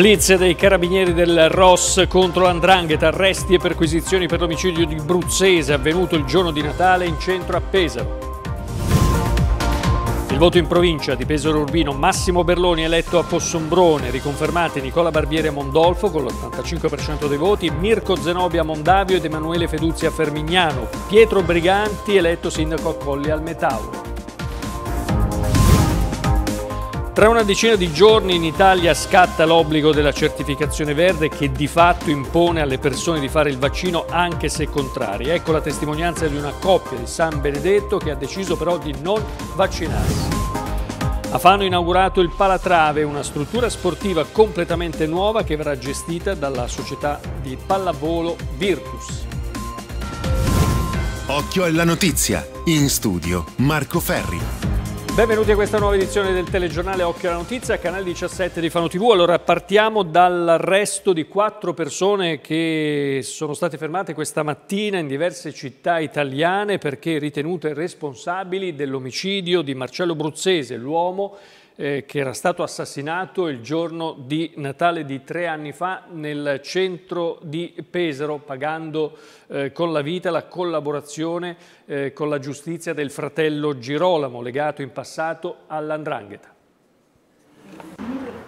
Blitz dei carabinieri del ROS contro l'Andrangheta, arresti e perquisizioni per l'omicidio di Bruzzese avvenuto il giorno di Natale in centro a Pesaro. Il voto in provincia di Pesaro Urbino, Massimo Berloni eletto a Possombrone, riconfermati Nicola Barbieri a Mondolfo con l'85% dei voti, Mirko Zenobi a Mondavio ed Emanuele Feduzzi a Fermignano, Pietro Briganti eletto sindaco a Colli al Metauro. Tra una decina di giorni in Italia scatta l'obbligo della certificazione verde che di fatto impone alle persone di fare il vaccino anche se contrari. Ecco la testimonianza di una coppia di San Benedetto che ha deciso però di non vaccinarsi. A Fano inaugurato il Palatrave, una struttura sportiva completamente nuova che verrà gestita dalla società di pallavolo Virtus. Occhio alla notizia. In studio Marco Ferri. Benvenuti a questa nuova edizione del telegiornale Occhio alla Notizia, canale 17 di Fano TV. Allora partiamo dall'arresto di quattro persone che sono state fermate questa mattina in diverse città italiane perché ritenute responsabili dell'omicidio di Marcello Bruzzese, l'uomo eh, che era stato assassinato il giorno di Natale di tre anni fa nel centro di Pesaro, pagando eh, con la vita la collaborazione eh, con la giustizia del fratello Girolamo, legato in passato all'Andrangheta.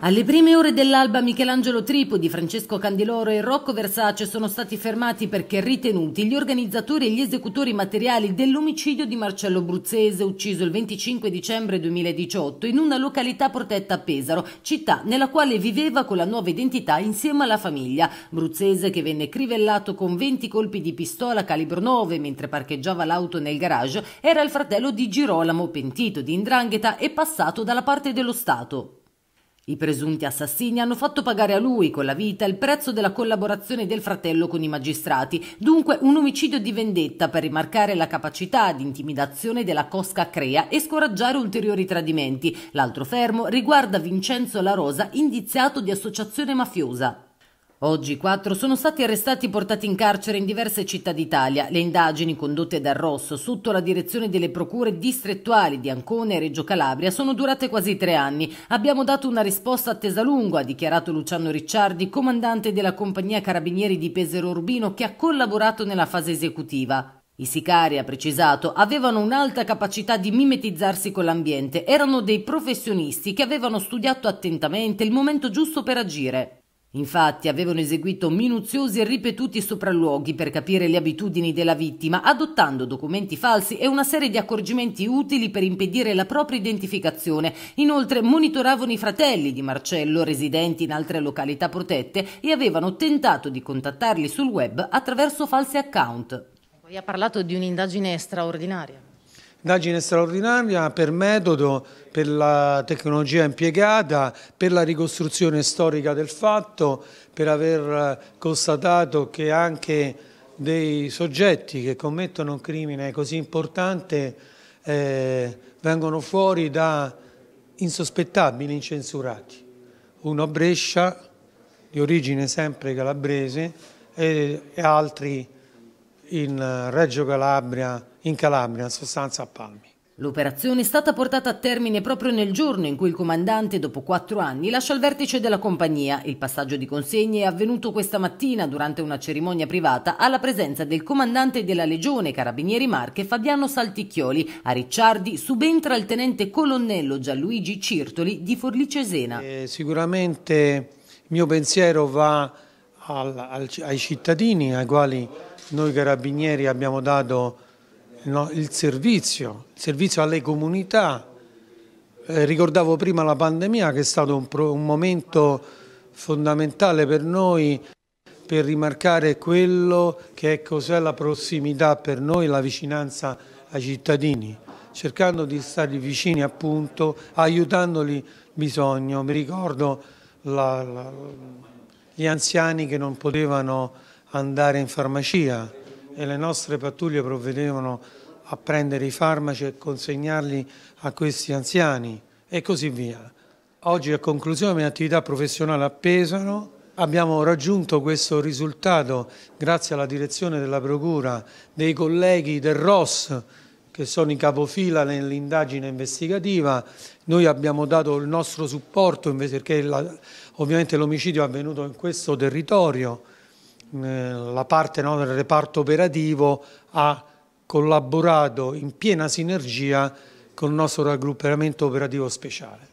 Alle prime ore dell'alba Michelangelo Tripodi, Francesco Candiloro e Rocco Versace sono stati fermati perché ritenuti gli organizzatori e gli esecutori materiali dell'omicidio di Marcello Bruzzese, ucciso il 25 dicembre 2018 in una località protetta a Pesaro, città nella quale viveva con la nuova identità insieme alla famiglia. Bruzzese che venne crivellato con 20 colpi di pistola calibro 9 mentre parcheggiava l'auto nel garage, era il fratello di Girolamo, pentito di Indrangheta e passato dalla parte dello Stato. I presunti assassini hanno fatto pagare a lui con la vita il prezzo della collaborazione del fratello con i magistrati, dunque un omicidio di vendetta per rimarcare la capacità di intimidazione della Cosca Crea e scoraggiare ulteriori tradimenti. L'altro fermo riguarda Vincenzo La Rosa, indiziato di associazione mafiosa. Oggi quattro sono stati arrestati e portati in carcere in diverse città d'Italia. Le indagini condotte da Rosso sotto la direzione delle procure distrettuali di Ancona e Reggio Calabria sono durate quasi tre anni. Abbiamo dato una risposta attesa lunga, ha dichiarato Luciano Ricciardi, comandante della compagnia Carabinieri di Pesero Urbino che ha collaborato nella fase esecutiva. I sicari, ha precisato, avevano un'alta capacità di mimetizzarsi con l'ambiente, erano dei professionisti che avevano studiato attentamente il momento giusto per agire. Infatti avevano eseguito minuziosi e ripetuti sopralluoghi per capire le abitudini della vittima, adottando documenti falsi e una serie di accorgimenti utili per impedire la propria identificazione. Inoltre monitoravano i fratelli di Marcello, residenti in altre località protette, e avevano tentato di contattarli sul web attraverso falsi account. Lei ha parlato di un'indagine straordinaria. Indagine straordinaria per metodo, per la tecnologia impiegata, per la ricostruzione storica del fatto, per aver eh, constatato che anche dei soggetti che commettono un crimine così importante eh, vengono fuori da insospettabili incensurati. Uno a Brescia, di origine sempre calabrese, e altri in eh, Reggio Calabria, in Calabria, in sostanza a Palmi. L'operazione è stata portata a termine proprio nel giorno in cui il comandante, dopo quattro anni, lascia il vertice della compagnia. Il passaggio di consegne è avvenuto questa mattina durante una cerimonia privata alla presenza del comandante della Legione Carabinieri Marche Fabiano Salticchioli. A Ricciardi subentra il tenente colonnello Gianluigi Cirtoli di Forlì Cesena. Eh, sicuramente il mio pensiero va al, al, ai cittadini ai quali noi carabinieri abbiamo dato no, il servizio, il servizio alle comunità. Eh, ricordavo prima la pandemia che è stato un, pro, un momento fondamentale per noi per rimarcare quello che è cos'è la prossimità per noi, la vicinanza ai cittadini, cercando di stare vicini appunto, aiutandoli bisogno. Mi ricordo la, la, gli anziani che non potevano andare in farmacia, e le nostre pattuglie provvedevano a prendere i farmaci e consegnarli a questi anziani e così via. Oggi a conclusione mia attività professionale a Pesaro abbiamo raggiunto questo risultato grazie alla direzione della Procura, dei colleghi del ROS che sono i capofila nell'indagine investigativa. Noi abbiamo dato il nostro supporto perché la, ovviamente l'omicidio è avvenuto in questo territorio eh, la parte no, del reparto operativo ha collaborato in piena sinergia con il nostro raggruppamento operativo speciale.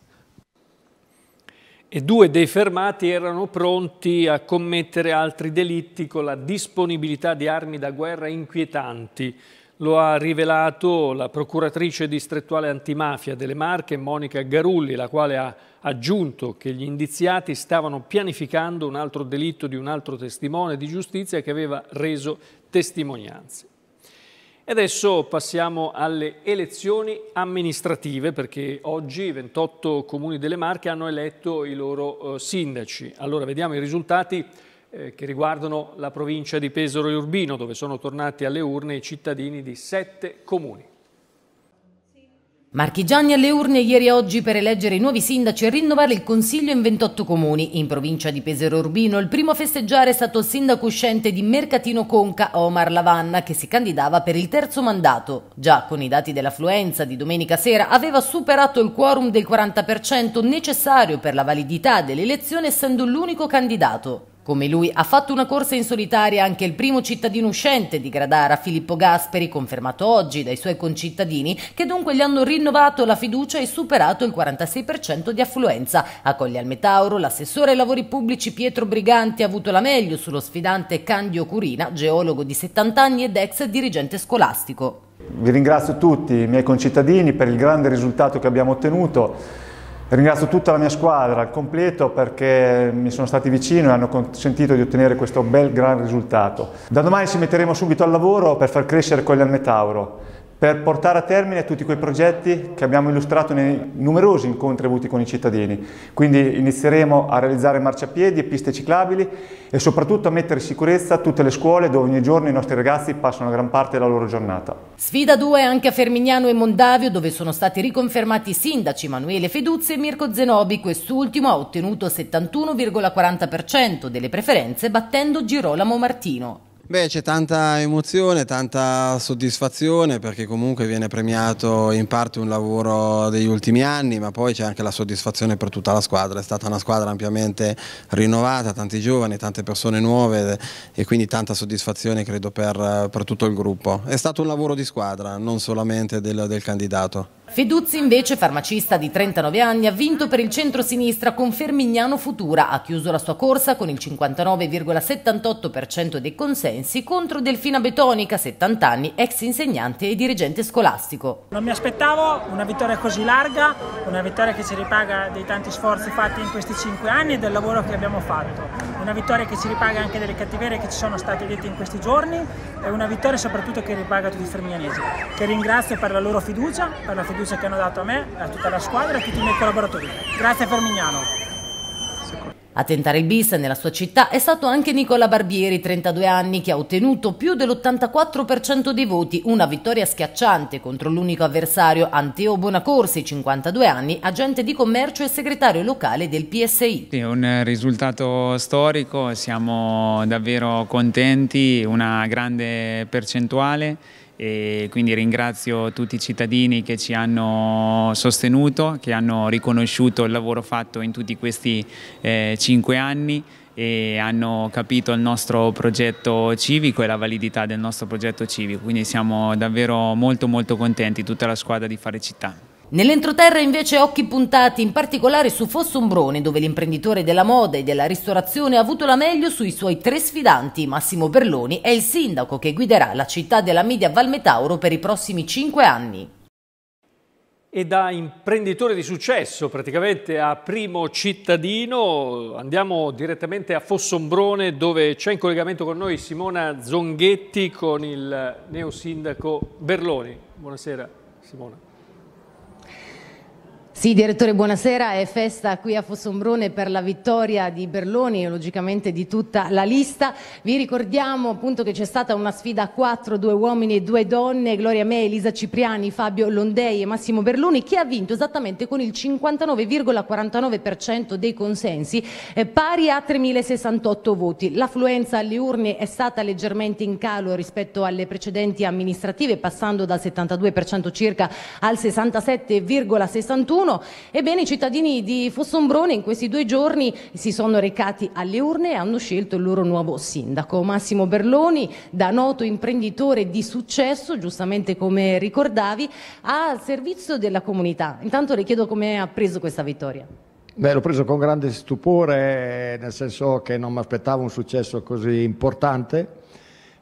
E due dei fermati erano pronti a commettere altri delitti con la disponibilità di armi da guerra inquietanti. Lo ha rivelato la procuratrice distrettuale antimafia delle Marche, Monica Garulli, la quale ha aggiunto che gli indiziati stavano pianificando un altro delitto di un altro testimone di giustizia che aveva reso testimonianze. E adesso passiamo alle elezioni amministrative perché oggi 28 comuni delle Marche hanno eletto i loro eh, sindaci. Allora vediamo i risultati eh, che riguardano la provincia di Pesaro e Urbino dove sono tornati alle urne i cittadini di sette comuni. Marchigiani alle urne ieri e oggi per eleggere i nuovi sindaci e rinnovare il consiglio in 28 comuni. In provincia di Pesero Urbino il primo a festeggiare è stato il sindaco uscente di Mercatino Conca, Omar Lavanna, che si candidava per il terzo mandato. Già con i dati dell'affluenza di domenica sera aveva superato il quorum del 40% necessario per la validità dell'elezione essendo l'unico candidato. Come lui ha fatto una corsa in solitaria anche il primo cittadino uscente di Gradara, Filippo Gasperi, confermato oggi dai suoi concittadini, che dunque gli hanno rinnovato la fiducia e superato il 46% di affluenza. A Colli al Metauro, l'assessore ai lavori pubblici Pietro Briganti ha avuto la meglio sullo sfidante Candio Curina, geologo di 70 anni ed ex dirigente scolastico. Vi ringrazio tutti, i miei concittadini, per il grande risultato che abbiamo ottenuto Ringrazio tutta la mia squadra al completo perché mi sono stati vicino e hanno consentito di ottenere questo bel gran risultato. Da domani ci metteremo subito al lavoro per far crescere Coglian Metauro per portare a termine tutti quei progetti che abbiamo illustrato nei numerosi incontri avuti con i cittadini. Quindi inizieremo a realizzare marciapiedi e piste ciclabili e soprattutto a mettere in sicurezza tutte le scuole dove ogni giorno i nostri ragazzi passano gran parte della loro giornata. Sfida 2 anche a Fermignano e Mondavio dove sono stati riconfermati i sindaci Emanuele Feduzzi e Mirko Zenobi. Quest'ultimo ha ottenuto il 71,40% delle preferenze battendo Girolamo Martino. Beh, c'è tanta emozione, tanta soddisfazione perché comunque viene premiato in parte un lavoro degli ultimi anni, ma poi c'è anche la soddisfazione per tutta la squadra. È stata una squadra ampiamente rinnovata, tanti giovani, tante persone nuove e quindi tanta soddisfazione credo per, per tutto il gruppo. È stato un lavoro di squadra, non solamente del, del candidato. Feduzzi invece, farmacista di 39 anni, ha vinto per il centro-sinistra con Fermignano Futura. Ha chiuso la sua corsa con il 59,78% dei consensi Sensi contro Delfina Betonica, 70 anni, ex insegnante e dirigente scolastico. Non mi aspettavo una vittoria così larga, una vittoria che ci ripaga dei tanti sforzi fatti in questi 5 anni e del lavoro che abbiamo fatto. Una vittoria che ci ripaga anche delle cattiverie che ci sono state dette in questi giorni e una vittoria soprattutto che ripaga tutti i fermianesi, che ringrazio per la loro fiducia, per la fiducia che hanno dato a me, a tutta la squadra e a tutti i miei collaboratori. Grazie Fermignano. A tentare il bis nella sua città è stato anche Nicola Barbieri, 32 anni, che ha ottenuto più dell'84% dei voti, una vittoria schiacciante contro l'unico avversario Anteo Bonacorsi, 52 anni, agente di commercio e segretario locale del PSI. È un risultato storico, siamo davvero contenti, una grande percentuale e quindi ringrazio tutti i cittadini che ci hanno sostenuto, che hanno riconosciuto il lavoro fatto in tutti questi eh, cinque anni e hanno capito il nostro progetto civico e la validità del nostro progetto civico, quindi siamo davvero molto molto contenti, tutta la squadra di Fare Città. Nell'entroterra invece occhi puntati in particolare su Fossombrone dove l'imprenditore della moda e della ristorazione ha avuto la meglio sui suoi tre sfidanti. Massimo Berloni è il sindaco che guiderà la città della media Valmetauro per i prossimi cinque anni. E da imprenditore di successo praticamente a primo cittadino andiamo direttamente a Fossombrone dove c'è in collegamento con noi Simona Zonghetti con il neosindaco Berloni. Buonasera Simona. Sì, direttore, buonasera. È festa qui a Fossombrone per la vittoria di Berloni e logicamente di tutta la lista. Vi ricordiamo appunto che c'è stata una sfida a quattro, due uomini e due donne, Gloria Me, Elisa Cipriani, Fabio Londei e Massimo Berloni, che ha vinto esattamente con il 59,49% dei consensi, eh, pari a 3.068 voti. L'affluenza alle urne è stata leggermente in calo rispetto alle precedenti amministrative, passando dal 72% circa al 67,61%. 2021. Ebbene, i cittadini di Fossombrone in questi due giorni si sono recati alle urne e hanno scelto il loro nuovo sindaco. Massimo Berloni, da noto imprenditore di successo, giustamente come ricordavi, al servizio della comunità. Intanto le chiedo come ha preso questa vittoria. Beh, l'ho preso con grande stupore, nel senso che non mi aspettavo un successo così importante,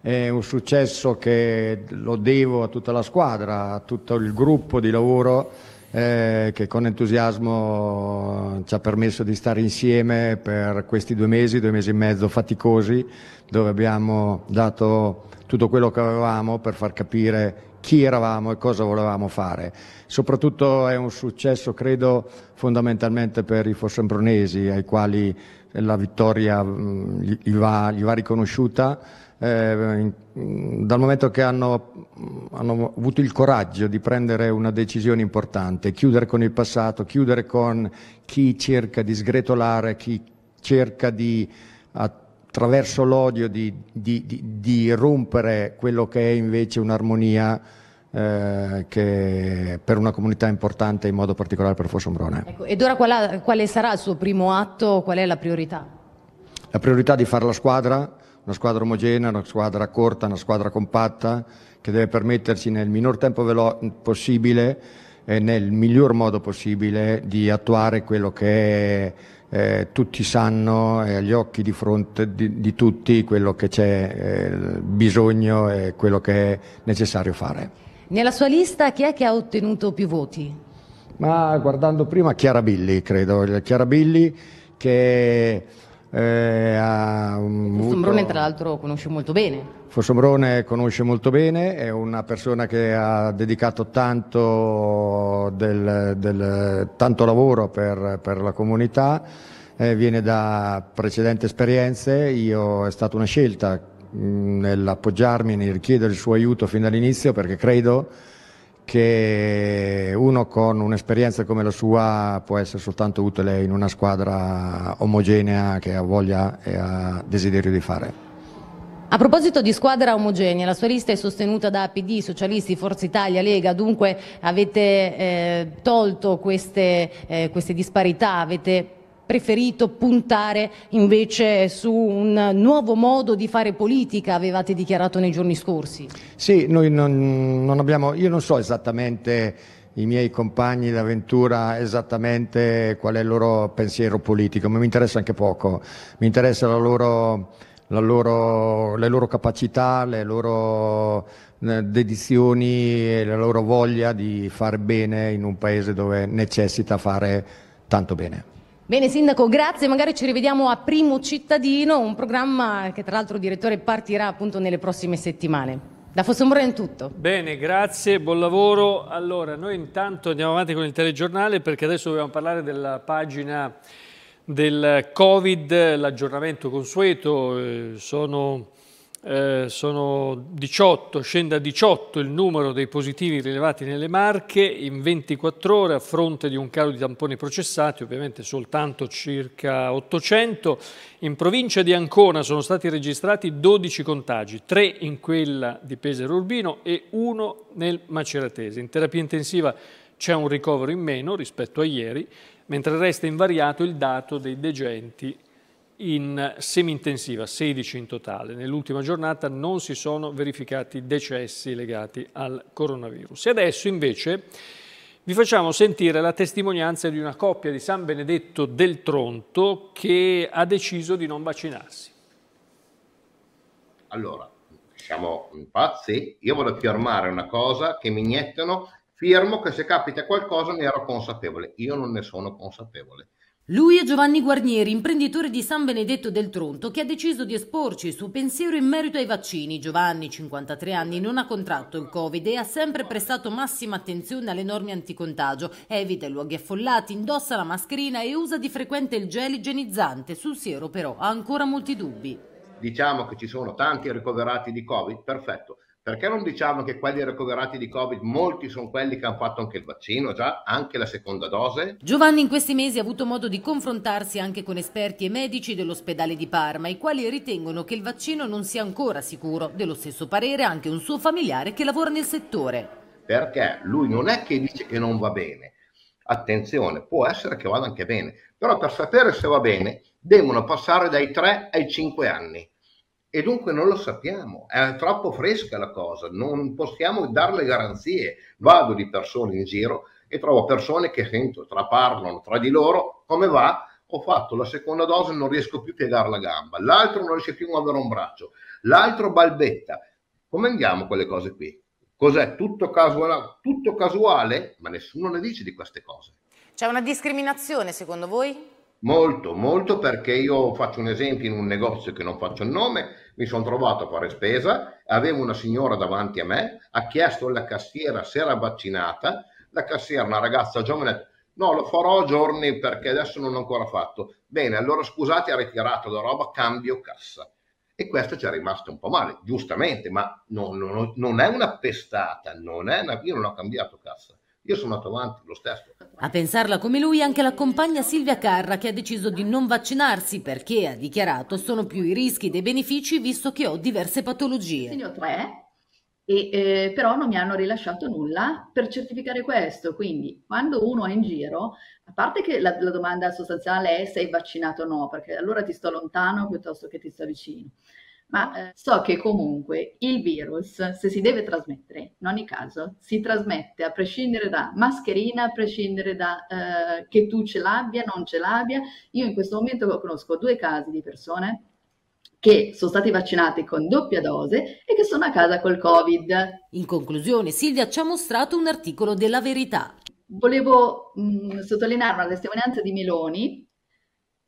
è un successo che lo devo a tutta la squadra, a tutto il gruppo di lavoro eh, che con entusiasmo eh, ci ha permesso di stare insieme per questi due mesi, due mesi e mezzo faticosi, dove abbiamo dato tutto quello che avevamo per far capire chi eravamo e cosa volevamo fare. Soprattutto è un successo, credo, fondamentalmente per i fossembronesi, ai quali la vittoria mm, gli va, gli va riconosciuta. Eh, dal momento che hanno, mm, hanno, avuto il coraggio di prendere una decisione importante, chiudere con il passato, chiudere con chi cerca di sgretolare, chi cerca di att- attraverso l'odio di, di, di, di, rompere quello che è invece un'armonia eh, che per una comunità importante, in modo particolare per Fossombrone. Ecco, ed ora qual quale sarà il suo primo atto? Qual è la priorità? La priorità di fare la squadra, una squadra omogenea, una squadra corta, una squadra compatta, che deve permetterci nel minor tempo possibile e nel miglior modo possibile di attuare quello che è eh, tutti sanno, è eh, agli occhi di fronte di, di tutti quello che c'è eh, bisogno e quello che è necessario fare. Nella sua lista chi è che ha ottenuto più voti? Ma guardando prima Chiara Billi, credo, Chiara Billi che eh, ha avuto... Sombrone tra l'altro conosce molto bene. Fossombrone conosce molto bene, è una persona che ha dedicato tanto, del, del, tanto lavoro per, per la comunità, eh, viene da precedenti esperienze, Io, è stata una scelta nell'appoggiarmi, nel richiedere il suo aiuto fin dall'inizio perché credo che uno con un'esperienza come la sua può essere soltanto utile in una squadra omogenea che ha voglia e ha desiderio di fare. A proposito di squadra omogenea, la sua lista è sostenuta da PD, Socialisti, Forza Italia, Lega, dunque avete eh, tolto queste, eh, queste disparità, avete preferito puntare invece su un nuovo modo di fare politica, avevate dichiarato nei giorni scorsi. Sì, noi non, non abbiamo, io non so esattamente i miei compagni d'avventura esattamente qual è il loro pensiero politico, ma mi interessa anche poco, mi interessa la loro loro, le loro capacità, le loro eh, dedizioni e la loro voglia di fare bene in un paese dove necessita fare tanto bene. Bene Sindaco, grazie, magari ci rivediamo a Primo Cittadino, un programma che tra l'altro direttore partirà appunto nelle prossime settimane. Da Fossombrone è tutto. Bene, grazie, buon lavoro. Allora, noi intanto andiamo avanti con il telegiornale perché adesso dobbiamo parlare della pagina del Covid, l'aggiornamento consueto, eh, sono, eh, sono 18, scende a 18 il numero dei positivi rilevati nelle Marche in 24 ore a fronte di un calo di tamponi processati, ovviamente soltanto circa 800. In provincia di Ancona sono stati registrati 12 contagi, 3 in quella di Pesaro Urbino e 1 nel Maceratese. In terapia intensiva c'è un ricovero in meno rispetto a ieri, mentre resta invariato il dato dei degenti in semi-intensiva, 16 in totale. Nell'ultima giornata non si sono verificati decessi legati al coronavirus. E adesso invece vi facciamo sentire la testimonianza di una coppia di San Benedetto del Tronto che ha deciso di non vaccinarsi. Allora, siamo qua, sì, io voglio affermare una cosa che mi iniettano Firmo che se capita qualcosa ne ero consapevole, io non ne sono consapevole. Lui è Giovanni Guarnieri, imprenditore di San Benedetto del Tronto, che ha deciso di esporci il suo pensiero in merito ai vaccini. Giovanni, 53 anni, non ha contratto il Covid e ha sempre prestato massima attenzione alle norme anticontagio. Evita i luoghi affollati, indossa la mascherina e usa di frequente il gel igienizzante. Sul siero però ha ancora molti dubbi. Diciamo che ci sono tanti ricoverati di Covid, perfetto. Perché non diciamo che quelli ricoverati di Covid, molti sono quelli che hanno fatto anche il vaccino, già anche la seconda dose? Giovanni in questi mesi ha avuto modo di confrontarsi anche con esperti e medici dell'ospedale di Parma, i quali ritengono che il vaccino non sia ancora sicuro. Dello stesso parere anche un suo familiare che lavora nel settore. Perché lui non è che dice che non va bene. Attenzione, può essere che vada anche bene, però per sapere se va bene devono passare dai 3 ai 5 anni e dunque non lo sappiamo, è troppo fresca la cosa, non possiamo darle garanzie. Vado di persone in giro e trovo persone che sento, parlano tra di loro, come va? Ho fatto la seconda dose, non riesco più a piegare la gamba, l'altro non riesce più a muovere un braccio, l'altro balbetta. Come andiamo quelle cose qui? Cos'è? Tutto casuale? Tutto casuale? Ma nessuno ne dice di queste cose. C'è una discriminazione secondo voi? Molto, molto perché io faccio un esempio in un negozio che non faccio il nome, mi sono trovato a fare spesa, avevo una signora davanti a me, ha chiesto alla cassiera se era vaccinata, la cassiera, una ragazza giovane, ha detto no, lo farò a giorni perché adesso non l'ho ancora fatto. Bene, allora scusate, ha ritirato la roba, cambio cassa. E questo ci è rimasto un po' male, giustamente, ma non, non, non è una pestata, non è una, io non ho cambiato cassa, io sono andato avanti lo stesso a pensarla come lui anche la compagna Silvia Carra che ha deciso di non vaccinarsi perché, ha dichiarato, sono più i rischi dei benefici visto che ho diverse patologie. Ne ho tre, e, eh, però non mi hanno rilasciato nulla per certificare questo. Quindi quando uno è in giro, a parte che la, la domanda sostanziale è sei vaccinato o no, perché allora ti sto lontano piuttosto che ti sto vicino ma eh, so che comunque il virus, se si deve trasmettere, in ogni caso, si trasmette a prescindere da mascherina, a prescindere da eh, che tu ce l'abbia, non ce l'abbia. Io in questo momento conosco due casi di persone che sono stati vaccinati con doppia dose e che sono a casa col Covid. In conclusione, Silvia ci ha mostrato un articolo della verità. Volevo mh, mm, sottolineare una testimonianza di Meloni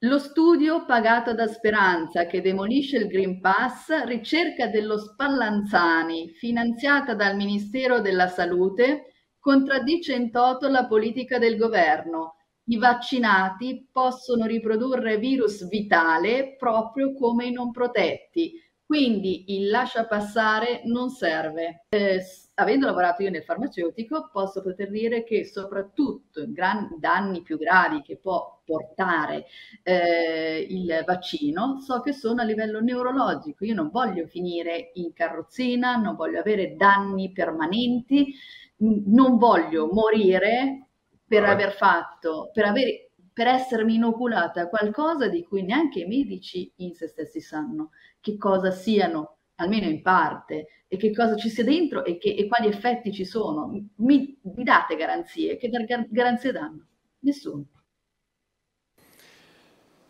lo studio pagato da Speranza che demolisce il Green Pass, ricerca dello Spallanzani, finanziata dal Ministero della Salute, contraddice in toto la politica del governo. I vaccinati possono riprodurre virus vitale proprio come i non protetti, quindi il lascia passare non serve. Eh, avendo lavorato io nel farmaceutico, posso poter dire che soprattutto i danni più gravi che può portare eh, il vaccino, so che sono a livello neurologico, io non voglio finire in carrozzina, non voglio avere danni permanenti, non voglio morire per aver fatto, per, avere, per essermi inoculata qualcosa di cui neanche i medici in se stessi sanno che cosa siano almeno in parte, e che cosa ci sia dentro e, che, e quali effetti ci sono. Mi, mi date garanzie? Che gar- garanzie danno? Nessuno.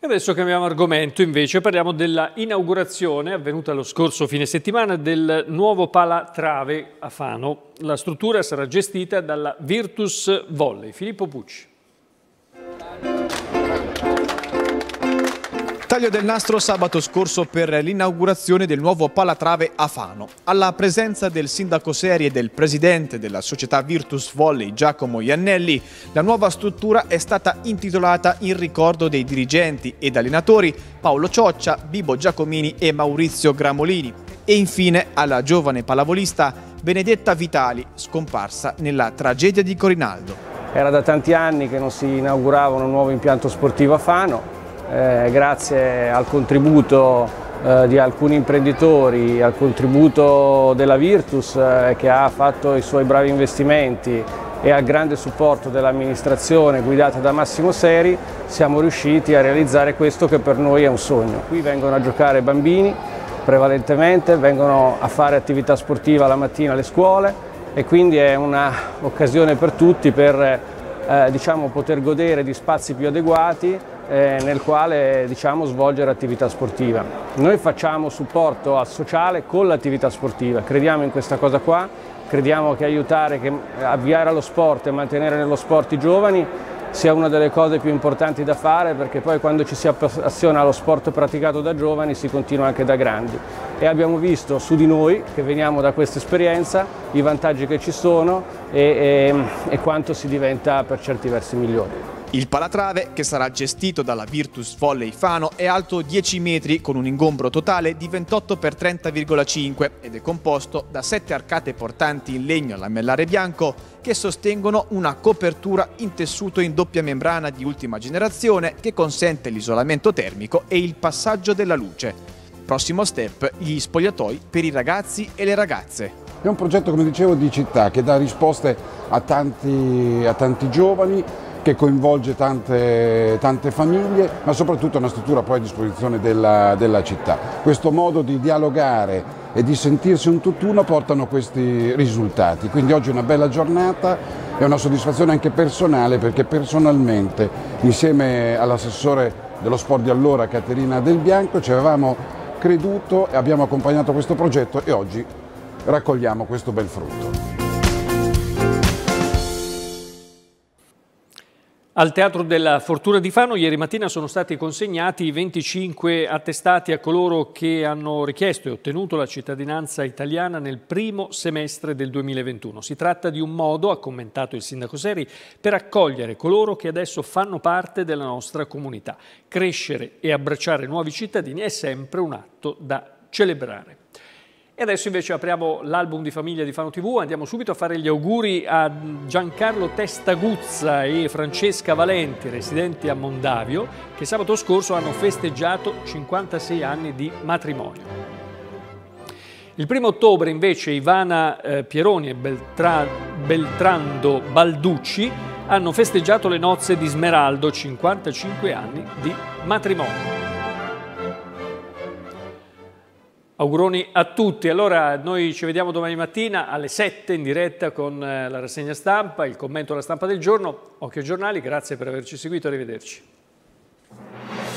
E adesso cambiamo argomento invece, parliamo della inaugurazione avvenuta lo scorso fine settimana del nuovo Palatrave a Fano. La struttura sarà gestita dalla Virtus Volley. Filippo Pucci. Taglio del nastro sabato scorso per l'inaugurazione del nuovo palatrave a Fano. Alla presenza del sindaco Seri e del presidente della società Virtus Volley Giacomo Iannelli, la nuova struttura è stata intitolata in ricordo dei dirigenti ed allenatori Paolo Cioccia, Bibo Giacomini e Maurizio Gramolini e infine alla giovane palavolista Benedetta Vitali, scomparsa nella tragedia di Corinaldo. Era da tanti anni che non si inaugurava un nuovo impianto sportivo a Fano, eh, grazie al contributo eh, di alcuni imprenditori, al contributo della Virtus eh, che ha fatto i suoi bravi investimenti e al grande supporto dell'amministrazione guidata da Massimo Seri siamo riusciti a realizzare questo che per noi è un sogno. Qui vengono a giocare bambini prevalentemente, vengono a fare attività sportiva la mattina alle scuole e quindi è un'occasione per tutti per eh, diciamo, poter godere di spazi più adeguati eh, nel quale diciamo, svolgere attività sportiva. Noi facciamo supporto al sociale con l'attività sportiva, crediamo in questa cosa qua, crediamo che aiutare, che avviare allo sport e mantenere nello sport i giovani sia una delle cose più importanti da fare perché poi quando ci si appassiona allo sport praticato da giovani si continua anche da grandi e abbiamo visto su di noi che veniamo da questa esperienza i vantaggi che ci sono e, e, e quanto si diventa per certi versi migliori. Il palatrave, che sarà gestito dalla Virtus Volley Fano, è alto 10 metri con un ingombro totale di 28 x 30,5 ed è composto da 7 arcate portanti in legno lamellare bianco che sostengono una copertura in tessuto in doppia membrana di ultima generazione che consente l'isolamento termico e il passaggio della luce. Prossimo step, gli spogliatoi per i ragazzi e le ragazze. È un progetto, come dicevo, di città che dà risposte a tanti, a tanti giovani, che coinvolge tante, tante, famiglie, ma soprattutto una struttura poi a disposizione della, della città. Questo modo di dialogare e di sentirsi un tutt'uno portano questi risultati. Quindi oggi è una bella giornata, e una soddisfazione anche personale perché personalmente insieme all'assessore dello sport di allora Caterina Del Bianco ci avevamo creduto e abbiamo accompagnato questo progetto e oggi raccogliamo questo bel frutto. Al Teatro della Fortuna di Fano ieri mattina sono stati consegnati 25 attestati a coloro che hanno richiesto e ottenuto la cittadinanza italiana nel primo semestre del 2021. Si tratta di un modo, ha commentato il sindaco Seri, per accogliere coloro che adesso fanno parte della nostra comunità. Crescere e abbracciare nuovi cittadini è sempre un atto da celebrare. E adesso invece apriamo l'album di famiglia di Fano TV, andiamo subito a fare gli auguri a Giancarlo Testaguzza e Francesca Valenti, residenti a Mondavio, che sabato scorso hanno festeggiato 56 anni di matrimonio. Il primo ottobre invece Ivana eh, Pieroni e Beltra Beltrando Balducci hanno festeggiato le nozze di Smeraldo, 55 anni di matrimonio. Auguroni a tutti. Allora noi ci vediamo domani mattina alle 7 in diretta con eh, la rassegna stampa, il commento alla stampa del giorno. Occhio ai giornali, grazie per averci seguito, arrivederci.